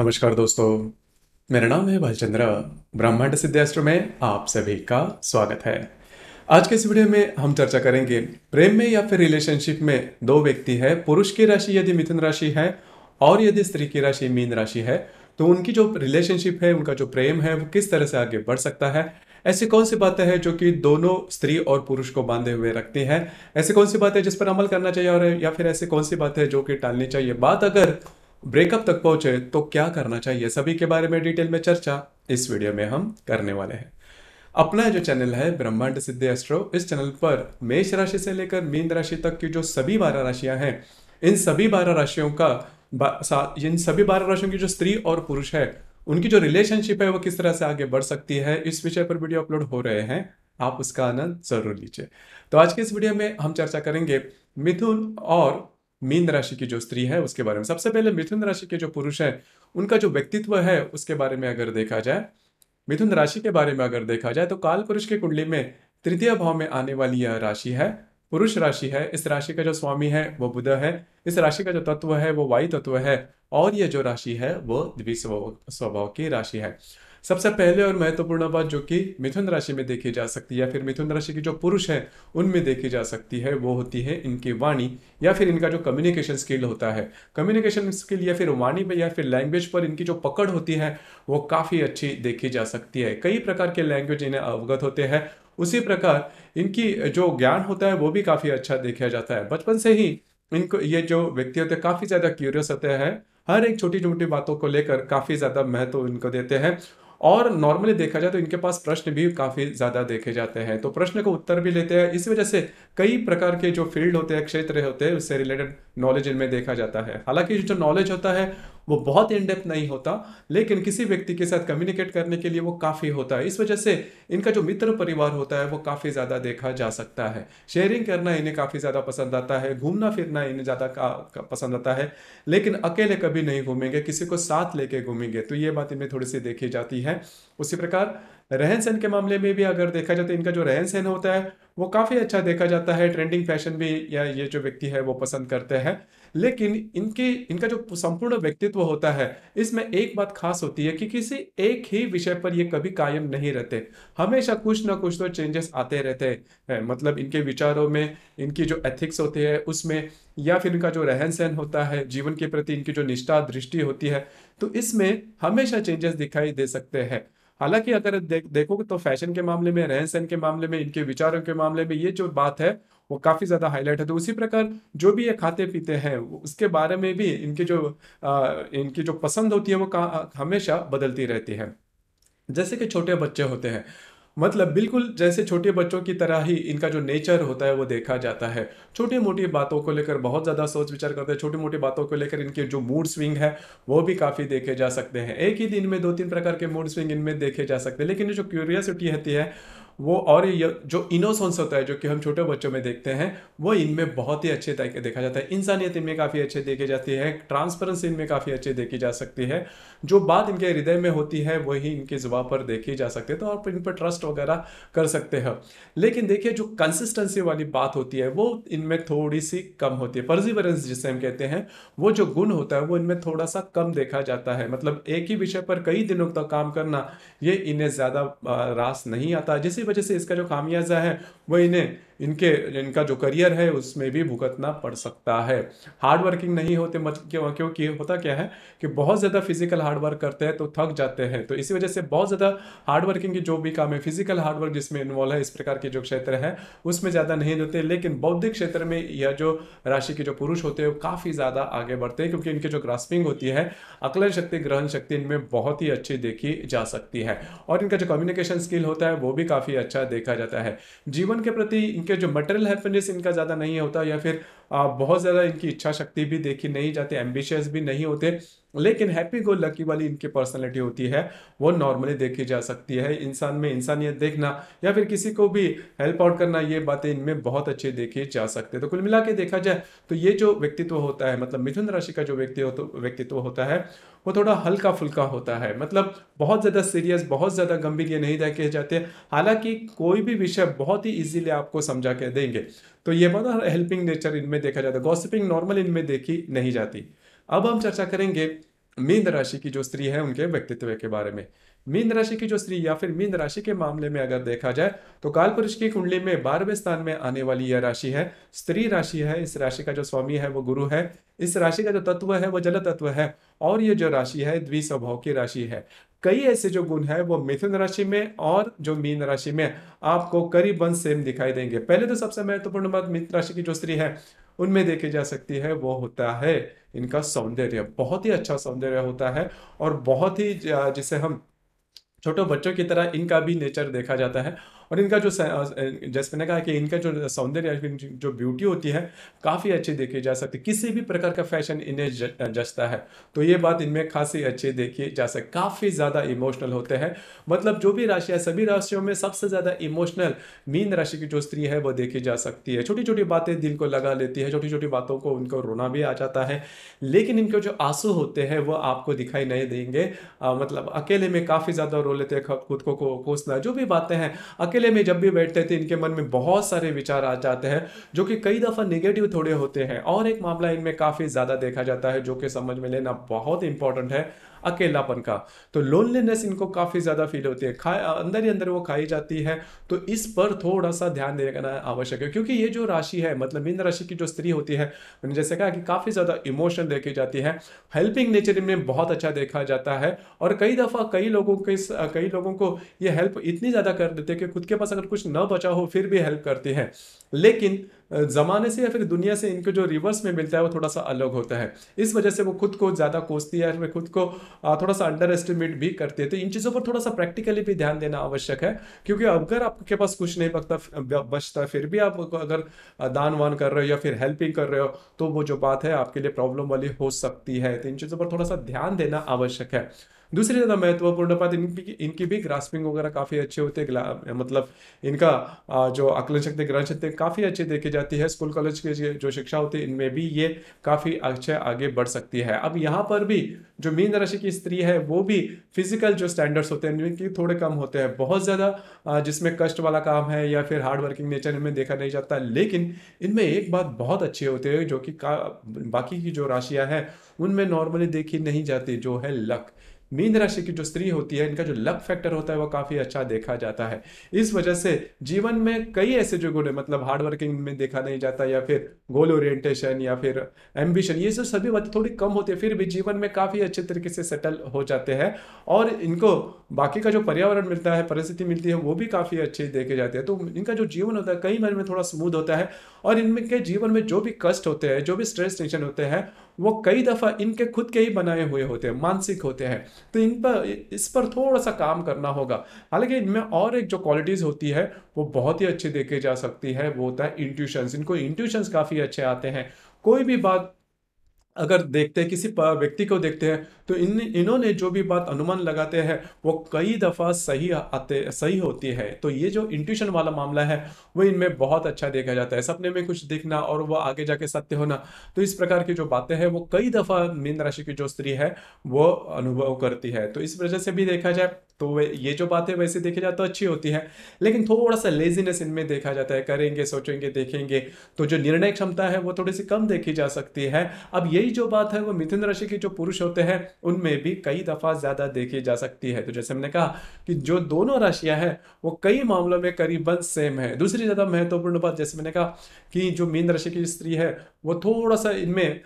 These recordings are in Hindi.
नमस्कार दोस्तों मेरा नाम है भालचंद्रा ब्रह्मांड सिद्धास्त्र में आप सभी का स्वागत है आज के इस वीडियो में हम चर्चा करेंगे प्रेम में या फिर रिलेशनशिप में दो व्यक्ति है पुरुष की राशि यदि मिथुन राशि है और यदि स्त्री की राशि मीन राशि है तो उनकी जो रिलेशनशिप है उनका जो प्रेम है वो किस तरह से आगे बढ़ सकता है ऐसी कौन सी बातें हैं जो कि दोनों स्त्री और पुरुष को बांधे हुए रखती हैं ऐसी कौन सी बातें जिस पर अमल करना चाहिए और या फिर ऐसी कौन सी बातें जो कि टालनी चाहिए बात अगर ब्रेकअप तक पहुंचे तो क्या करना चाहिए सभी के बारे में डिटेल में चर्चा इस वीडियो में हम करने वाले हैं अपना जो चैनल है ब्रह्मांड सिद्धि एस्ट्रो इस चैनल पर मेष राशि से लेकर मीन राशि तक की जो सभी बारह राशियां हैं इन सभी बारह राशियों का इन सभी बारह राशियों की जो स्त्री और पुरुष है उनकी जो रिलेशनशिप है वो किस तरह से आगे बढ़ सकती है इस विषय पर वीडियो अपलोड हो रहे हैं आप उसका आनंद जरूर लीजिए तो आज के इस वीडियो में हम चर्चा करेंगे मिथुन और मीन राशि की जो स्त्री है उसके बारे में सबसे पहले मिथुन राशि के जो पुरुष हैं उनका जो व्यक्तित्व है उसके बारे में अगर देखा जाए मिथुन राशि के बारे में अगर देखा जाए तो काल पुरुष के कुंडली में तृतीय भाव में आने वाली यह राशि है पुरुष राशि है इस राशि का जो स्वामी है वो बुध है इस राशि का जो तत्व है वो वायु तत्व है और यह जो राशि है वो द्वि स्वभाव की राशि है सबसे पहले और महत्वपूर्ण बात जो कि मिथुन राशि में देखी जा सकती है या फिर मिथुन राशि की जो पुरुष है उनमें देखी जा सकती है वो होती है इनकी वाणी या फिर इनका जो कम्युनिकेशन स्किल होता है कम्युनिकेशन स्किल या फिर वाणी पर या फिर लैंग्वेज पर इनकी जो पकड़ होती है वो काफ़ी अच्छी देखी जा सकती है कई प्रकार के लैंग्वेज इन्हें अवगत होते हैं उसी प्रकार इनकी जो ज्ञान होता है वो भी काफ़ी अच्छा देखा जाता है बचपन से ही इनको ये जो व्यक्ति होते हैं काफ़ी ज़्यादा क्यूरियस होते हैं हर एक छोटी छोटी बातों को लेकर काफ़ी ज़्यादा महत्व इनको देते हैं और नॉर्मली देखा जाए तो इनके पास प्रश्न भी काफ़ी ज़्यादा देखे जाते हैं तो प्रश्न को उत्तर भी लेते हैं इस वजह से कई प्रकार के जो फील्ड होते हैं क्षेत्र होते हैं उससे रिलेटेड नॉलेज इनमें देखा जाता है हालांकि जो नॉलेज होता है वो बहुत इनडेप्थ नहीं होता लेकिन किसी व्यक्ति के साथ कम्युनिकेट करने के लिए वो काफ़ी होता है इस वजह से इनका जो मित्र परिवार होता है वो काफ़ी ज़्यादा देखा जा सकता है शेयरिंग करना इन्हें काफ़ी ज़्यादा पसंद आता है घूमना फिरना इन्हें ज़्यादा पसंद आता है लेकिन अकेले कभी नहीं घूमेंगे किसी को साथ लेके घूमेंगे तो ये बात इनमें थोड़ी सी देखी जाती है उसी प्रकार रहन सहन के मामले में भी अगर देखा जाए तो इनका जो रहन सहन होता है वो काफ़ी अच्छा देखा जाता है ट्रेंडिंग फैशन भी या ये जो व्यक्ति है वो पसंद करते हैं लेकिन इनके इनका जो संपूर्ण व्यक्तित्व होता है इसमें एक बात खास होती है कि किसी एक ही विषय पर ये कभी कायम नहीं रहते हमेशा कुछ ना कुछ तो चेंजेस आते रहते हैं मतलब इनके विचारों में इनकी जो एथिक्स होते हैं उसमें या फिर इनका जो रहन सहन होता है जीवन के प्रति इनकी जो निष्ठा दृष्टि होती है तो इसमें हमेशा चेंजेस दिखाई दे सकते हैं हालांकि अगर देख देखोगे तो फैशन के मामले में रहन सहन के मामले में इनके विचारों के मामले में ये जो बात है वो काफ़ी ज़्यादा हाईलाइट है तो उसी प्रकार जो भी ये खाते पीते हैं उसके बारे में भी इनके जो आ, इनकी जो पसंद होती है वो हमेशा बदलती रहती है जैसे कि छोटे बच्चे होते हैं मतलब बिल्कुल जैसे छोटे बच्चों की तरह ही इनका जो नेचर होता है वो देखा जाता है छोटी मोटी बातों को लेकर बहुत ज़्यादा सोच विचार करते हैं छोटी मोटी बातों को लेकर इनके जो मूड स्विंग है वो भी काफ़ी देखे जा सकते हैं एक ही दिन में दो तीन प्रकार के मूड स्विंग इनमें देखे जा सकते हैं लेकिन जो क्यूरियसिटी रहती है वो और ये जो इनोसेंस होता है जो कि हम छोटे बच्चों में देखते हैं वो इनमें बहुत ही अच्छे तरीके देखा जाता है इंसानियत इनमें काफ़ी अच्छे देखी जाती है ट्रांसपेरेंसी इनमें काफ़ी अच्छे देखी जा सकती है जो बात इनके हृदय में होती है वही इनके जुबा पर देखी जा सकती है तो आप इन पर ट्रस्ट वगैरह कर सकते हो लेकिन देखिए जो कंसिस्टेंसी वाली बात होती है वो इनमें थोड़ी सी कम होती है परजीवरेंस जिसे हम कहते हैं वो जो गुण होता है वो इनमें थोड़ा सा कम देखा जाता है मतलब एक ही विषय पर कई दिनों तक काम करना ये इन्हें ज़्यादा रास नहीं आता जैसे इसी वजह से इसका जो खामियाजा है वो इन्हें इनके इनका जो करियर है उसमें भी भुगतना पड़ सकता है हार्ड वर्किंग नहीं होते मत क्यों क्योंकि होता क्या है कि बहुत ज़्यादा फिजिकल हार्ड वर्क करते हैं तो थक जाते हैं तो इसी वजह से बहुत ज़्यादा हार्ड वर्किंग की जो भी काम है फिजिकल हार्ड वर्क जिसमें इन्वॉल्व है इस प्रकार के जो क्षेत्र है उसमें ज़्यादा नहीं देते लेकिन बौद्धिक क्षेत्र में यह जो राशि के जो पुरुष होते हैं वो काफ़ी ज़्यादा आगे बढ़ते हैं क्योंकि इनकी जो ग्रास्पिंग होती है अकलन शक्ति ग्रहण शक्ति इनमें बहुत ही अच्छी देखी जा सकती है और इनका जो कम्युनिकेशन स्किल होता है वो भी काफ़ी अच्छा देखा जाता है जीवन के प्रति इनके जो मटेरियल हैप्पीनेस इनका ज़्यादा नहीं होता या फिर बहुत ज़्यादा इनकी इच्छा शक्ति भी देखी नहीं जाती एम्बिशियस भी नहीं होते लेकिन हैप्पी गो लकी वाली इनकी पर्सनैलिटी होती है वो नॉर्मली देखी जा सकती है इंसान में इंसानियत देखना या फिर किसी को भी हेल्प आउट करना ये बातें इनमें बहुत अच्छे देखी जा सकते हैं तो कुल मिला के देखा जाए तो ये जो व्यक्तित्व होता है मतलब मिथुन राशि का जो व्यक्ति तो व्यक्तित्व होता है वो थोड़ा हल्का फुल्का होता है मतलब बहुत ज़्यादा सीरियस बहुत ज़्यादा गंभीर ये नहीं देखे जाते हालांकि कोई भी विषय बहुत ही ईजिली आपको समझा के देंगे तो ये बहुत हेल्पिंग नेचर इनमें देखा जाता है गॉसिपिंग नॉर्मल इनमें देखी नहीं जाती अब हम चर्चा करेंगे मीन राशि की जो स्त्री है उनके व्यक्तित्व के बारे में मीन राशि की जो स्त्री या फिर मीन राशि के मामले में अगर देखा जाए तो काल पुरुष की कुंडली में बारहवें स्थान में आने वाली यह राशि है स्त्री राशि है इस राशि का जो स्वामी है वो गुरु है इस राशि का जो तत्व है वो जल तत्व है और ये जो राशि है द्विस्वभाव की राशि है कई ऐसे जो गुण है वो मिथुन राशि में और जो मीन राशि में आपको करीबन सेम दिखाई देंगे पहले तो सबसे महत्वपूर्ण बात मिथुन राशि की जो स्त्री है उनमें देखी जा सकती है वो होता है इनका सौंदर्य बहुत ही अच्छा सौंदर्य होता है और बहुत ही जिसे हम छोटे बच्चों की तरह इनका भी नेचर देखा जाता है और इनका जो जैसे मैंने कहा कि इनका जो सौंदर्य जो ब्यूटी होती है काफ़ी अच्छी देखी जा सकती किसी भी प्रकार का फैशन इन्हें जचता है तो ये बात इनमें खासी अच्छी देखी जा सकती काफ़ी ज़्यादा इमोशनल होते हैं मतलब जो भी राशि है सभी राशियों में सबसे ज़्यादा इमोशनल मीन राशि की जो स्त्री है वो देखी जा सकती है छोटी छोटी बातें दिल को लगा लेती है छोटी छोटी बातों को उनको रोना भी आ जाता है लेकिन इनके जो आंसू होते हैं वो आपको दिखाई नहीं देंगे आ, मतलब अकेले में काफ़ी ज़्यादा रो लेते हैं खुद को कोसना जो भी बातें हैं अकेले में जब भी बैठते थे इनके मन में बहुत सारे विचार आ जाते हैं जो कि कई दफ़ा निगेटिव थोड़े होते हैं और एक मामला इनमें काफ़ी ज़्यादा देखा जाता है जो कि समझ में लेना बहुत इंपॉर्टेंट है अकेलापन का तो लोनलीनेस इनको काफ़ी ज़्यादा फील होती है खा अंदर ही अंदर वो खाई जाती है तो इस पर थोड़ा सा ध्यान देना आवश्यक है क्योंकि ये जो राशि है मतलब मीन राशि की जो स्त्री होती है मैंने जैसे कहा कि काफ़ी ज़्यादा इमोशनल देखी जाती है हेल्पिंग नेचर इनमें बहुत अच्छा देखा जाता है और कई दफ़ा कई लोगों के कई लोगों को ये हेल्प इतनी ज़्यादा कर देते हैं कि खुद के पास अगर कुछ न बचा हो फिर भी हेल्प करती है लेकिन ज़माने से या फिर दुनिया से इनको जो रिवर्स में मिलता है वो थोड़ा सा अलग होता है इस वजह से वो खुद को ज़्यादा कोसती है फिर खुद को थोड़ा सा अंडर एस्टिमेट भी करती है तो इन चीज़ों पर थोड़ा सा प्रैक्टिकली भी ध्यान देना आवश्यक है क्योंकि अगर आपके पास कुछ नहीं बचता बचता फिर भी आप अगर दान वान कर रहे हो या फिर हेल्पिंग कर रहे हो तो वो जो बात है आपके लिए प्रॉब्लम वाली हो सकती है तो इन चीज़ों पर थोड़ा सा ध्यान देना आवश्यक है दूसरी ज़्यादा महत्वपूर्ण बात इनकी इनकी भी ग्रास्पिंग वगैरह काफ़ी अच्छे होते हैं मतलब इनका जो आकलन शक्ति ग्रहण शक्ति काफ़ी अच्छी देखी जाती है स्कूल कॉलेज के जो शिक्षा होती है इनमें भी ये काफ़ी अच्छे आगे बढ़ सकती है अब यहाँ पर भी जो मीन राशि की स्त्री है वो भी फिजिकल जो स्टैंडर्ड्स होते हैं इनके थोड़े कम होते हैं बहुत ज़्यादा जिसमें कष्ट वाला काम है या फिर हार्ड वर्किंग नेचर इनमें देखा नहीं जाता लेकिन इनमें एक बात बहुत अच्छी होती है जो कि बाकी की जो राशियाँ हैं उनमें नॉर्मली देखी नहीं जाती जो है लक मीन राशि की जो स्त्री होती है इनका जो लक फैक्टर होता है वो काफ़ी अच्छा देखा जाता है इस वजह से जीवन में कई ऐसे जो गुण है मतलब हार्ड वर्किंग में देखा नहीं जाता या फिर गोल ओरिएंटेशन या फिर एम्बिशन ये सब सभी बातें थोड़ी कम होती है फिर भी जीवन में काफ़ी अच्छे तरीके से सेटल हो जाते हैं और इनको बाकी का जो पर्यावरण मिलता है परिस्थिति मिलती है वो भी काफ़ी अच्छी देखे जाती है तो इनका जो जीवन होता है कई मन में थोड़ा स्मूथ होता है और इनके जीवन में जो भी कष्ट होते हैं जो भी स्ट्रेस टेंशन होते हैं वो कई दफ़ा इनके खुद के ही बनाए हुए होते हैं मानसिक होते हैं तो इन पर इस पर थोड़ा सा काम करना होगा हालांकि इनमें और एक जो क्वालिटीज़ होती है वो बहुत ही अच्छी देखी जा सकती है वो होता है इंट्यूशंस इनको इंट्यूशंस काफ़ी अच्छे आते हैं कोई भी बात अगर देखते हैं किसी व्यक्ति को देखते हैं तो इन इन्होंने जो भी बात अनुमान लगाते हैं वो कई दफ़ा सही आते सही होती है तो ये जो इंट्यूशन वाला मामला है वो इनमें बहुत अच्छा देखा जाता है सपने में कुछ देखना और वो आगे जाके सत्य होना तो इस प्रकार की जो बातें हैं वो कई दफ़ा मीन राशि की जो स्त्री है वो अनुभव करती है तो इस वजह से भी देखा जाए तो वे ये जो बातें वैसे देखे जाए तो अच्छी होती है लेकिन थोड़ा सा लेजीनेस इनमें देखा जाता है करेंगे सोचेंगे देखेंगे तो जो निर्णय क्षमता है वो थोड़ी सी कम देखी जा सकती है अब ये यही जो बात है वो मिथुन राशि के जो पुरुष होते हैं उनमें भी कई दफ़ा ज़्यादा देखी जा सकती है तो जैसे हमने कहा कि जो दोनों राशियां हैं वो कई मामलों में करीबन सेम है दूसरी ज़्यादा महत्वपूर्ण बात जैसे मैंने कहा कि जो मीन राशि की स्त्री है वो थोड़ा सा इनमें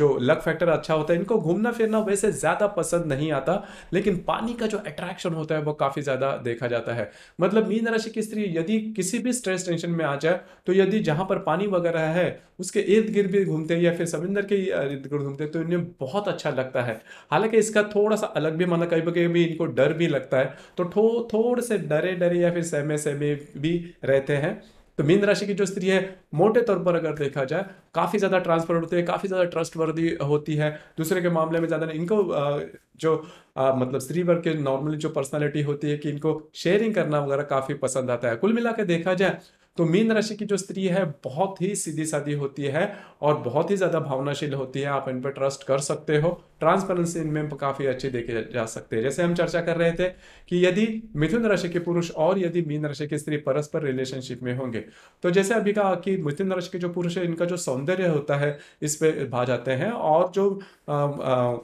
जो लक फैक्टर अच्छा होता है इनको घूमना फिरना वैसे ज़्यादा पसंद नहीं आता लेकिन पानी का जो अट्रैक्शन होता है वो काफ़ी ज़्यादा देखा जाता है मतलब मीन राशि की स्त्री यदि किसी भी स्ट्रेस टेंशन में आ जाए तो यदि जहां पर पानी वगैरह है उसके इर्द गिर्द भी घूमते हैं या फिर सभी रविंदर के इर्द घूमते हैं तो इन्हें बहुत अच्छा लगता है हालांकि इसका थोड़ा सा अलग भी माना कहीं कभी इनको डर भी लगता है तो थो, थोड़े से डरे डरे या फिर सहमे सहमे भी रहते हैं तो मीन राशि की जो स्त्री है मोटे तौर पर अगर देखा जाए काफ़ी ज़्यादा ट्रांसफर होती है काफ़ी ज़्यादा ट्रस्टवर्दी होती है दूसरे के मामले में ज़्यादा इनको जो आ, मतलब स्त्री वर्ग के नॉर्मली जो पर्सनालिटी होती है कि इनको शेयरिंग करना वगैरह काफ़ी पसंद आता है कुल मिला देखा जाए तो मीन राशि की जो स्त्री है बहुत ही सीधी साधी होती है और बहुत ही ज़्यादा भावनाशील होती है आप इन पर ट्रस्ट कर सकते हो ट्रांसपेरेंसी इनमें काफ़ी अच्छी देखे जा सकते हैं जैसे हम चर्चा कर रहे थे कि यदि मिथुन राशि के पुरुष और यदि मीन राशि की स्त्री परस्पर रिलेशनशिप में होंगे तो जैसे अभी कहा कि मिथुन राशि के जो पुरुष है इनका जो सौंदर्य होता है इस पर भा जाते हैं और जो आ, आ,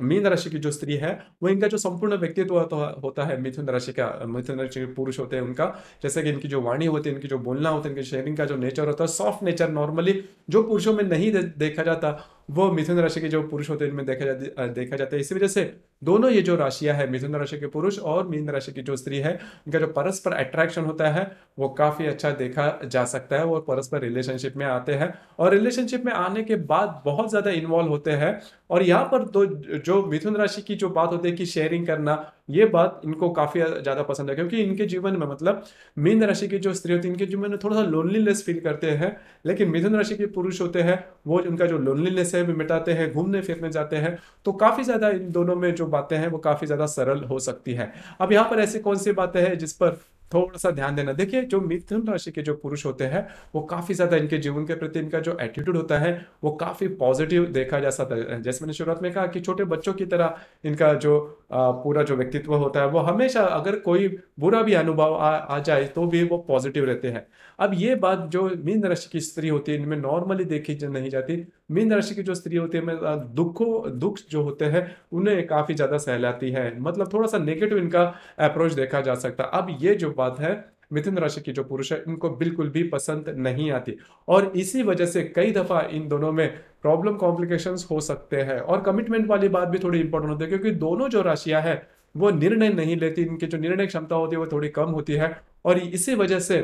मीन राशि की जो स्त्री है वो इनका जो संपूर्ण व्यक्तित्व तो होता है मिथुन राशि का मिथुन राशि के पुरुष होते हैं उनका जैसे कि इनकी जो वाणी होती है इनकी जो बोलना होता है इनकी शेयरिंग का जो नेचर होता है सॉफ्ट नेचर नॉर्मली जो पुरुषों में नहीं देखा जाता वो मिथुन राशि के जो पुरुष होते हैं इनमें देखा जाती देखा जाता है इसी वजह से दोनों ये जो राशियां है मिथुन राशि के पुरुष और मीन राशि की जो स्त्री है उनका जो परस्पर अट्रैक्शन होता है वो काफ़ी अच्छा देखा जा सकता है वो परस्पर रिलेशनशिप में आते हैं और रिलेशनशिप में आने के बाद बहुत ज़्यादा इन्वॉल्व होते हैं और यहाँ पर तो जो मिथुन राशि की जो बात होती है कि शेयरिंग करना ये बात इनको काफ़ी ज़्यादा पसंद है क्योंकि इनके जीवन में मतलब मीन राशि की जो स्त्री होती है इनके जीवन में थोड़ा सा लोनलीनेस फील करते हैं लेकिन मिथुन राशि के पुरुष होते हैं वो उनका जो लोनलीनेस है से भी मिटाते हैं घूमने फिरने जाते हैं तो काफ़ी ज़्यादा इन दोनों में जो बातें हैं वो काफ़ी ज़्यादा सरल हो सकती है अब यहाँ पर ऐसी कौन सी बातें हैं जिस पर थोड़ा सा ध्यान देना देखिए जो मिथुन राशि के जो पुरुष होते हैं वो काफ़ी ज़्यादा इनके जीवन के प्रति इनका जो एटीट्यूड होता है वो काफ़ी पॉजिटिव देखा जा सकता है जैसे मैंने शुरुआत में कहा कि छोटे बच्चों की तरह इनका जो पूरा जो व्यक्तित्व होता है वो हमेशा अगर कोई बुरा भी अनुभव आ, आ जाए तो भी वो पॉजिटिव रहते हैं अब ये बात जो मीन राशि की स्त्री होती है इनमें नॉर्मली देखी नहीं जाती मीन राशि की जो स्त्री होती है में दुखों दुख जो होते हैं उन्हें काफ़ी ज़्यादा सहलाती है मतलब थोड़ा सा नेगेटिव इनका अप्रोच देखा जा सकता है अब ये जो बात है मिथुन राशि की जो पुरुष है इनको बिल्कुल भी पसंद नहीं आती और इसी वजह से कई दफ़ा इन दोनों में प्रॉब्लम कॉम्प्लिकेशंस हो सकते हैं और कमिटमेंट वाली बात भी थोड़ी इंपॉर्टेंट होती है क्योंकि दोनों जो राशियां हैं वो निर्णय नहीं लेती इनकी जो निर्णय क्षमता होती है वो थोड़ी कम होती है और इसी वजह से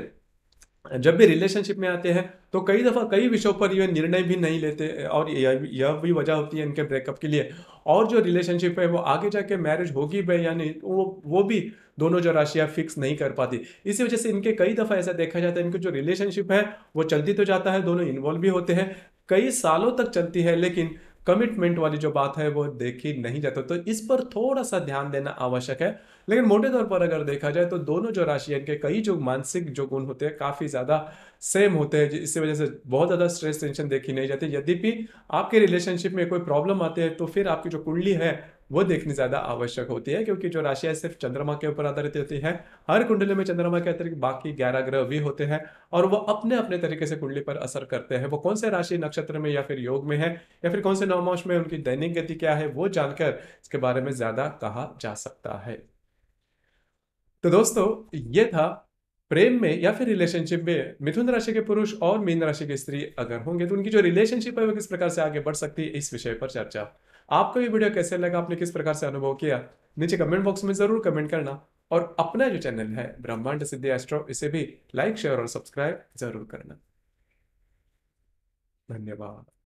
जब भी रिलेशनशिप में आते हैं तो कई दफ़ा कई विषयों पर ये निर्णय भी नहीं लेते और यह भी वजह होती है इनके ब्रेकअप के लिए और जो रिलेशनशिप है वो आगे जाके मैरिज होगी भाई या नहीं वो वो भी दोनों जो राशियाँ फिक्स नहीं कर पाती इसी वजह से इनके कई दफ़ा ऐसा देखा जाता है इनकी जो रिलेशनशिप है वो चलती तो जाता है दोनों इन्वॉल्व भी होते हैं कई सालों तक चलती है लेकिन कमिटमेंट वाली जो बात है वो देखी नहीं जाता तो इस पर थोड़ा सा ध्यान देना आवश्यक है लेकिन मोटे तौर पर अगर देखा जाए तो दोनों जो राशि इनके कई जो मानसिक जो गुण होते हैं काफ़ी ज़्यादा सेम होते हैं इसी वजह से बहुत ज़्यादा स्ट्रेस टेंशन देखी नहीं जाती यदि भी आपके रिलेशनशिप में कोई प्रॉब्लम आते हैं तो फिर आपकी जो कुंडली है वो देखनी ज़्यादा आवश्यक होती है क्योंकि जो राशियाँ सिर्फ चंद्रमा के ऊपर आधारित होती है हर कुंडली में चंद्रमा के अतिरिक्त बाकी ग्यारह ग्रह भी होते हैं और वो अपने अपने तरीके से कुंडली पर असर करते हैं वो कौन से राशि नक्षत्र में या फिर योग में है या फिर कौन से नवमांश में उनकी दैनिक गति क्या है वो जानकर इसके बारे में ज़्यादा कहा जा सकता है तो दोस्तों ये था प्रेम में या फिर रिलेशनशिप में मिथुन राशि के पुरुष और मीन राशि की स्त्री अगर होंगे तो उनकी जो रिलेशनशिप है वो किस प्रकार से आगे बढ़ सकती है इस विषय पर चर्चा आपको ये वीडियो कैसे लगा आपने किस प्रकार से अनुभव किया नीचे कमेंट बॉक्स में जरूर कमेंट करना और अपना जो चैनल है ब्रह्मांड सिद्धि एस्ट्रो इसे भी लाइक शेयर और सब्सक्राइब जरूर करना धन्यवाद